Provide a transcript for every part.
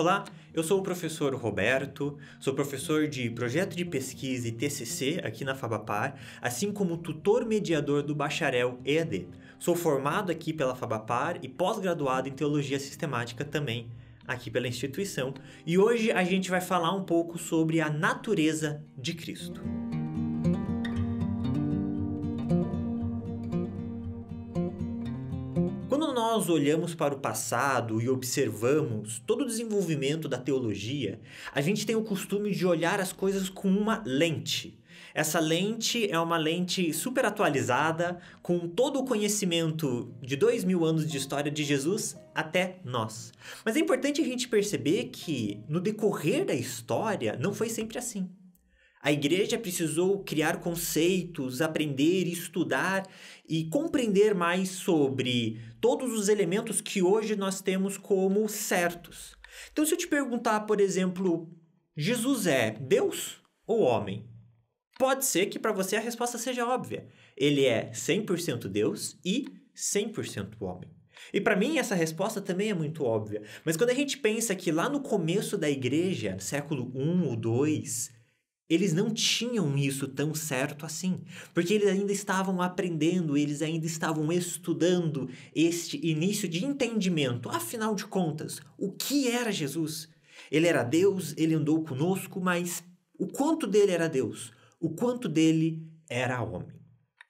Olá, eu sou o professor Roberto, sou professor de projeto de pesquisa e TCC aqui na Fabapar, assim como tutor mediador do bacharel EAD. Sou formado aqui pela Fabapar e pós-graduado em teologia sistemática também aqui pela instituição, e hoje a gente vai falar um pouco sobre a natureza de Cristo. nós olhamos para o passado e observamos todo o desenvolvimento da teologia, a gente tem o costume de olhar as coisas com uma lente. Essa lente é uma lente super atualizada, com todo o conhecimento de dois mil anos de história de Jesus até nós. Mas é importante a gente perceber que, no decorrer da história, não foi sempre assim. A igreja precisou criar conceitos, aprender, estudar e compreender mais sobre todos os elementos que hoje nós temos como certos. Então, se eu te perguntar, por exemplo, Jesus é Deus ou homem? Pode ser que para você a resposta seja óbvia. Ele é 100% Deus e 100% homem. E para mim essa resposta também é muito óbvia. Mas quando a gente pensa que lá no começo da igreja, século 1 ou 2, eles não tinham isso tão certo assim, porque eles ainda estavam aprendendo, eles ainda estavam estudando este início de entendimento. Afinal de contas, o que era Jesus? Ele era Deus, ele andou conosco, mas o quanto dele era Deus? O quanto dele era homem?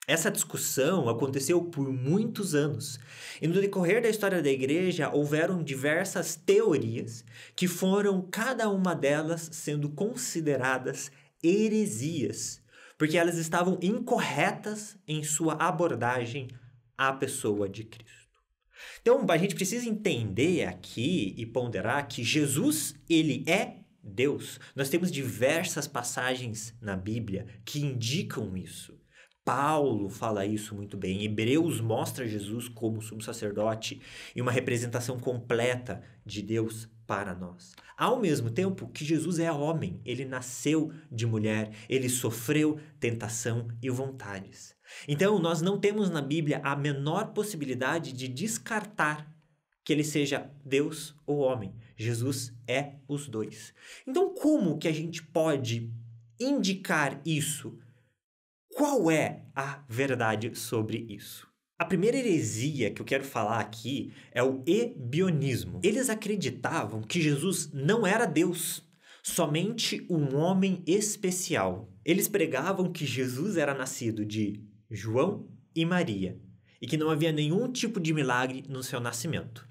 Essa discussão aconteceu por muitos anos, e no decorrer da história da igreja houveram diversas teorias que foram cada uma delas sendo consideradas heresias, porque elas estavam incorretas em sua abordagem à pessoa de Cristo. Então, a gente precisa entender aqui e ponderar que Jesus, ele é Deus. Nós temos diversas passagens na Bíblia que indicam isso. Paulo fala isso muito bem. Hebreus mostra Jesus como sumo sacerdote e uma representação completa de Deus para nós. Ao mesmo tempo que Jesus é homem, ele nasceu de mulher, ele sofreu tentação e vontades. Então, nós não temos na Bíblia a menor possibilidade de descartar que ele seja Deus ou homem. Jesus é os dois. Então, como que a gente pode indicar isso? Qual é a verdade sobre isso? A primeira heresia que eu quero falar aqui é o ebionismo. Eles acreditavam que Jesus não era Deus, somente um homem especial. Eles pregavam que Jesus era nascido de João e Maria e que não havia nenhum tipo de milagre no seu nascimento.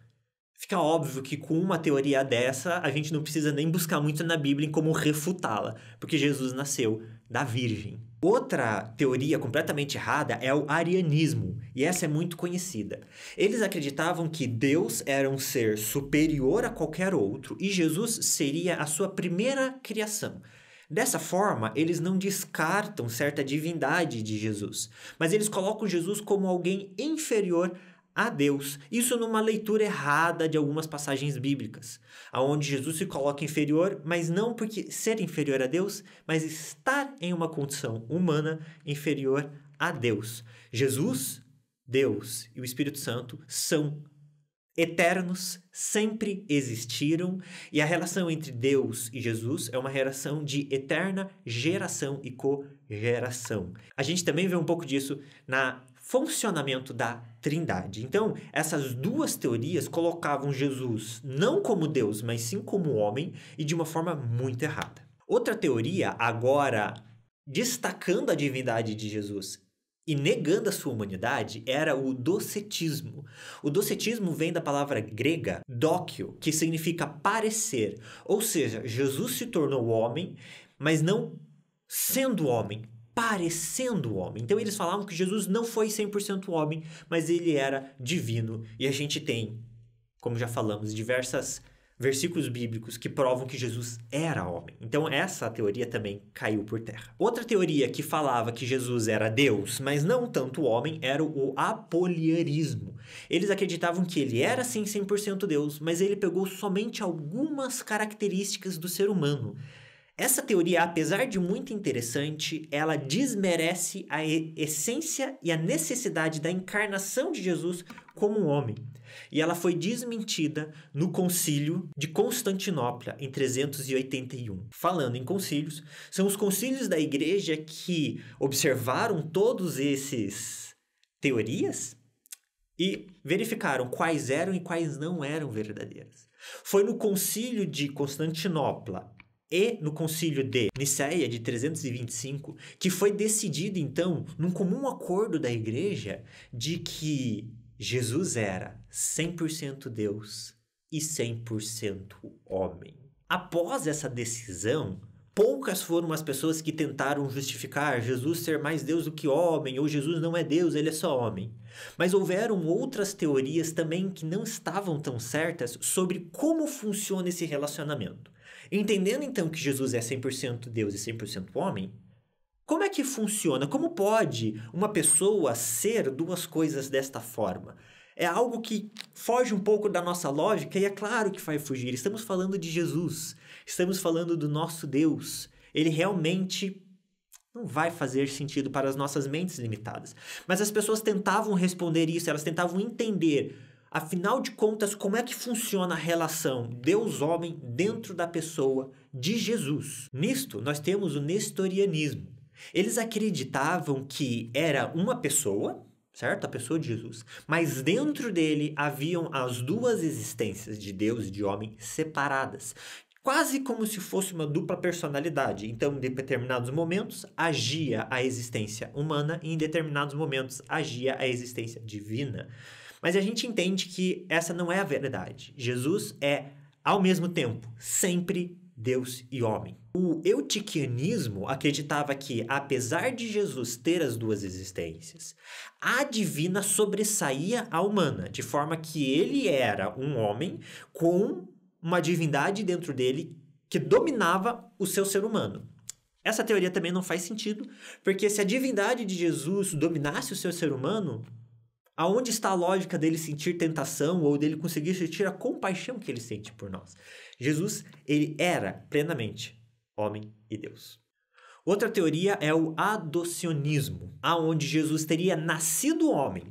Fica óbvio que com uma teoria dessa, a gente não precisa nem buscar muito na Bíblia em como refutá-la, porque Jesus nasceu da Virgem. Outra teoria completamente errada é o arianismo, e essa é muito conhecida. Eles acreditavam que Deus era um ser superior a qualquer outro e Jesus seria a sua primeira criação. Dessa forma, eles não descartam certa divindade de Jesus, mas eles colocam Jesus como alguém inferior a Deus. Isso numa leitura errada de algumas passagens bíblicas, aonde Jesus se coloca inferior, mas não porque ser inferior a Deus, mas estar em uma condição humana inferior a Deus. Jesus, Deus e o Espírito Santo são eternos sempre existiram e a relação entre Deus e Jesus é uma relação de eterna geração e cogeração. A gente também vê um pouco disso na funcionamento da Trindade. Então, essas duas teorias colocavam Jesus não como Deus, mas sim como homem e de uma forma muito errada. Outra teoria agora destacando a divindade de Jesus e negando a sua humanidade era o docetismo. O docetismo vem da palavra grega dokio, que significa parecer, ou seja, Jesus se tornou homem, mas não sendo homem, parecendo homem. Então eles falavam que Jesus não foi 100% homem, mas ele era divino. E a gente tem, como já falamos, diversas versículos bíblicos que provam que Jesus era homem. Então essa teoria também caiu por terra. Outra teoria que falava que Jesus era Deus, mas não tanto homem, era o apoliarismo. Eles acreditavam que ele era sim 100% Deus, mas ele pegou somente algumas características do ser humano essa teoria, apesar de muito interessante, ela desmerece a essência e a necessidade da encarnação de Jesus como um homem. E ela foi desmentida no Concílio de Constantinopla em 381. Falando em concílios, são os concílios da igreja que observaram todos esses teorias e verificaram quais eram e quais não eram verdadeiras. Foi no Concílio de Constantinopla e no concílio de Niceia de 325, que foi decidido então num comum acordo da igreja de que Jesus era 100% Deus e 100% homem. Após essa decisão, poucas foram as pessoas que tentaram justificar Jesus ser mais Deus do que homem, ou Jesus não é Deus, ele é só homem. Mas houveram outras teorias também que não estavam tão certas sobre como funciona esse relacionamento. Entendendo então que Jesus é 100% Deus e 100% homem, como é que funciona? Como pode uma pessoa ser duas coisas desta forma? É algo que foge um pouco da nossa lógica e é claro que vai fugir. Estamos falando de Jesus, estamos falando do nosso Deus. Ele realmente não vai fazer sentido para as nossas mentes limitadas. Mas as pessoas tentavam responder isso, elas tentavam entender Afinal de contas, como é que funciona a relação Deus-homem dentro da pessoa de Jesus? Nisto, nós temos o nestorianismo. Eles acreditavam que era uma pessoa, certo? A pessoa de Jesus. Mas dentro dele haviam as duas existências, de Deus e de homem, separadas. Quase como se fosse uma dupla personalidade. Então, em determinados momentos, agia a existência humana e em determinados momentos agia a existência divina. Mas a gente entende que essa não é a verdade. Jesus é, ao mesmo tempo, sempre Deus e homem. O eutiquianismo acreditava que, apesar de Jesus ter as duas existências, a divina sobressaía a humana, de forma que ele era um homem com uma divindade dentro dele que dominava o seu ser humano. Essa teoria também não faz sentido, porque se a divindade de Jesus dominasse o seu ser humano, Aonde está a lógica dele sentir tentação ou dele conseguir sentir a compaixão que ele sente por nós? Jesus, ele era plenamente homem e Deus. Outra teoria é o adocionismo, aonde Jesus teria nascido homem,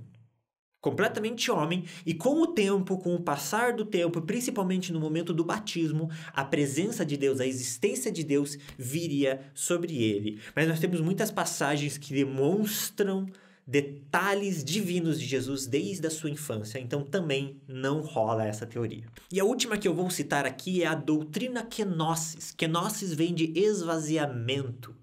completamente homem, e com o tempo, com o passar do tempo, principalmente no momento do batismo, a presença de Deus, a existência de Deus viria sobre ele. Mas nós temos muitas passagens que demonstram detalhes divinos de Jesus desde a sua infância, então também não rola essa teoria. E a última que eu vou citar aqui é a doutrina kenosis. Kenosis vem de esvaziamento.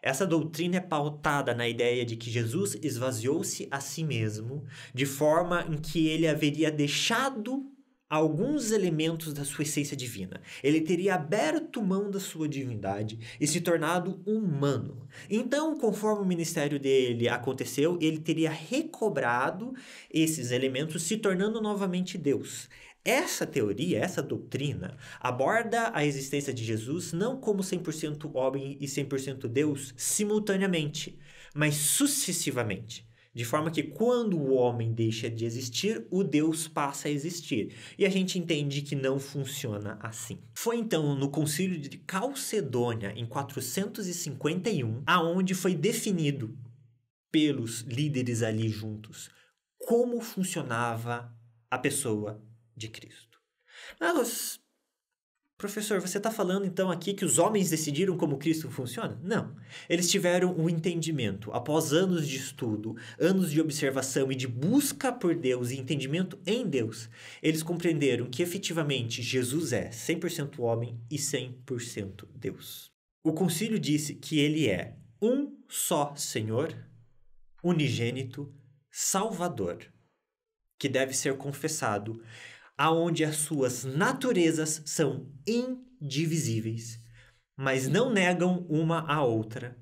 Essa doutrina é pautada na ideia de que Jesus esvaziou-se a si mesmo, de forma em que ele haveria deixado alguns elementos da sua essência divina. Ele teria aberto mão da sua divindade e se tornado humano. Então, conforme o ministério dele aconteceu, ele teria recobrado esses elementos, se tornando novamente Deus. Essa teoria, essa doutrina, aborda a existência de Jesus não como 100% homem e 100% Deus simultaneamente, mas sucessivamente. De forma que quando o homem deixa de existir, o Deus passa a existir. E a gente entende que não funciona assim. Foi então no Concílio de Calcedônia, em 451, aonde foi definido pelos líderes ali juntos como funcionava a pessoa de Cristo. Nós Professor, você está falando então aqui que os homens decidiram como Cristo funciona? Não. Eles tiveram um entendimento. Após anos de estudo, anos de observação e de busca por Deus e entendimento em Deus, eles compreenderam que efetivamente Jesus é 100% homem e 100% Deus. O concílio disse que ele é um só Senhor, unigênito, Salvador, que deve ser confessado aonde as suas naturezas são indivisíveis, mas não negam uma à outra.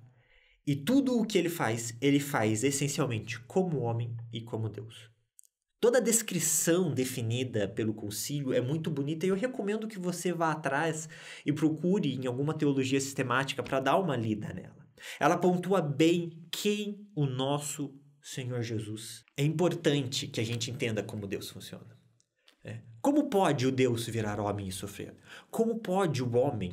E tudo o que ele faz, ele faz essencialmente como homem e como Deus. Toda a descrição definida pelo concílio é muito bonita e eu recomendo que você vá atrás e procure em alguma teologia sistemática para dar uma lida nela. Ela pontua bem quem o nosso Senhor Jesus. É importante que a gente entenda como Deus funciona. É. Como pode o Deus virar homem e sofrer? Como pode o homem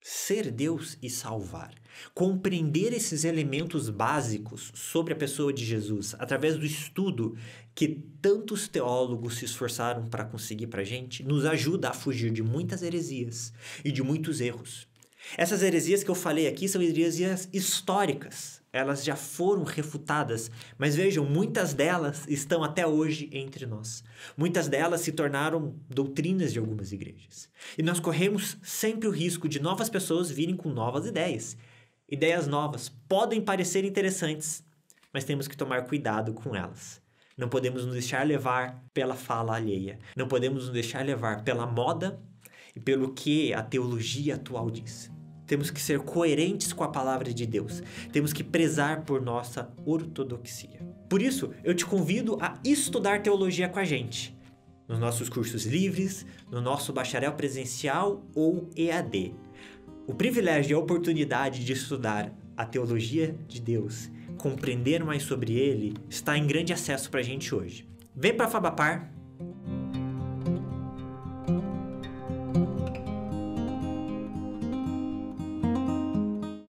ser Deus e salvar? Compreender esses elementos básicos sobre a pessoa de Jesus através do estudo que tantos teólogos se esforçaram para conseguir para a gente nos ajuda a fugir de muitas heresias e de muitos erros. Essas heresias que eu falei aqui são heresias históricas, elas já foram refutadas, mas vejam, muitas delas estão até hoje entre nós. Muitas delas se tornaram doutrinas de algumas igrejas. E nós corremos sempre o risco de novas pessoas virem com novas ideias. Ideias novas podem parecer interessantes, mas temos que tomar cuidado com elas. Não podemos nos deixar levar pela fala alheia. Não podemos nos deixar levar pela moda e pelo que a teologia atual diz. Temos que ser coerentes com a palavra de Deus. Temos que prezar por nossa ortodoxia. Por isso, eu te convido a estudar teologia com a gente. Nos nossos cursos livres, no nosso bacharel presencial ou EAD. O privilégio e a oportunidade de estudar a teologia de Deus, compreender mais sobre ele, está em grande acesso para a gente hoje. Vem para a Fabapar,